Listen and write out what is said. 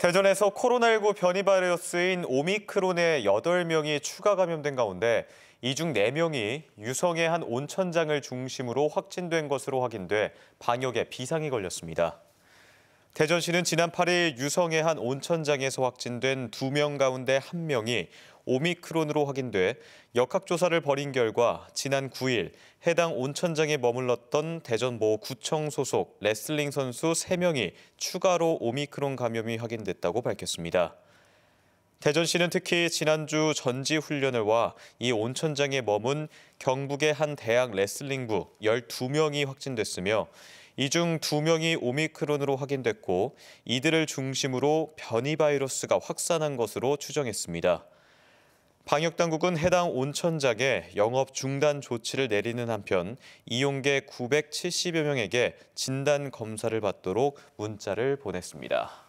대전에서 코로나19 변이 바이러스인 오미크론에 8명이 추가 감염된 가운데 이 중 4명이 유성의 한 온천장을 중심으로 확진된 것으로 확인돼 방역에 비상이 걸렸습니다. 대전시는 지난 8일 유성의 한 온천장에서 확진된 2명 가운데 1명이 오미크론으로 확인돼 역학조사를 벌인 결과 지난 9일 해당 온천장에 머물렀던 대전모구청 소속 레슬링 선수 3명이 추가로 오미크론 감염이 확인됐다고 밝혔습니다. 대전시는 특히 지난주 전지훈련을 와 이 온천장에 머문 경북의 한 대학 레슬링부 12명이 확진됐으며 이 중 2명이 오미크론으로 확인됐고 이들을 중심으로 변이 바이러스가 확산한 것으로 추정했습니다. 방역당국은 해당 온천장에 영업 중단 조치를 내리는 한편 이용객 970여 명에게 진단 검사를 받도록 문자를 보냈습니다.